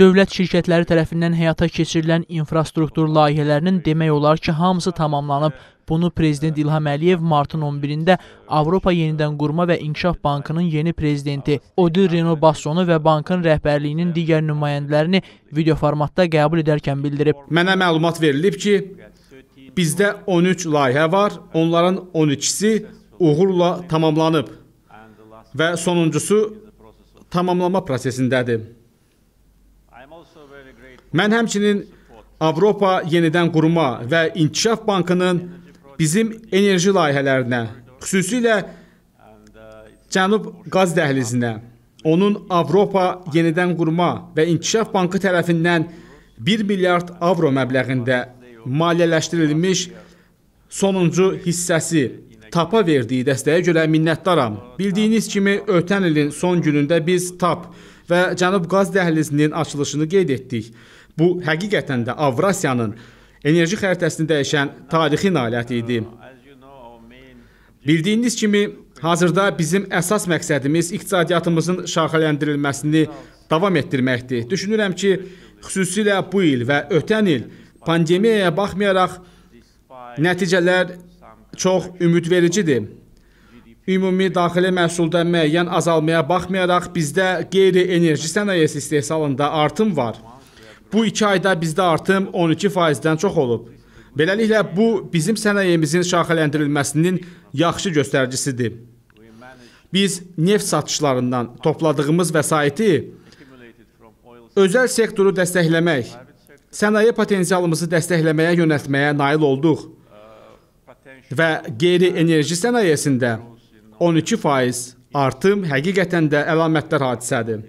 Dövlət şirkətləri tərəfindən həyata keçirilən infrastruktur layihələrinin demək olar ki, hamısı tamamlanıb. Bunu Prezident İlham Əliyev martın 11-də Avropa Yenidən Qurma və İnkişaf Bankının yeni prezidenti Odi Reno Bassonu və bankın rəhbərliyinin digər nümayəndələrini video formatda qəbul edərkən bildirib. Mənə məlumat verilib ki, bizdə 13 layihə var, onların 12-si uğurla tamamlanıb və sonuncusu tamamlama prosesindədir. Mən həmçinin Avropa Yenidən Quruma və İnkişaf Bankının bizim enerji layihələrinə, xüsusilə uh, Cənub qaz dəhlizinə, onun Avropa Yenidən Qurma və İnkişaf Bankı tərəfindən 1 milyard avro məbləğində maliyyələşdirilmiş sonuncu hissəsi TAP-a verdiyi dəstəyə görə minnətdaram. Bildiyiniz kimi, ötən ilin son günündə biz TAP və Cənub Qaz Dəhlizinin açılışını qeyd etdik. Bu, həqiqətən də Avrasiyanın enerji xəritəsini dəyişən tarixi nailiyyət idi. Bildiyiniz kimi, hazırda bizim əsas məqsədimiz iqtisadiyyatımızın şaxələndirilməsini davam etdirməkdir. Düşünürəm ki, xüsusilə bu il və ötən il pandemiyaya baxmayaraq nəticələr çox ümidvericidir. Ümumi daxili məhsulda müəyyən azalmaya baxmayaraq bizdə qeyri-enerji sənayesi istehsalında artım var. Bu iki ayda bizdə artım 12%-dən çox olub. Beləliklə, bu bizim sənayemizin şaxələndirilməsinin yaxşı göstəricisidir. Biz neft satışlarından topladığımız vəsaiti özəl sektoru dəstəkləmək, sənaye potensialımızı dəstəkləməyə yönəltməyə nail olduq və qeyri-enerji sənayesində 12% artım həqiqətən də əlamətdar hadisədir.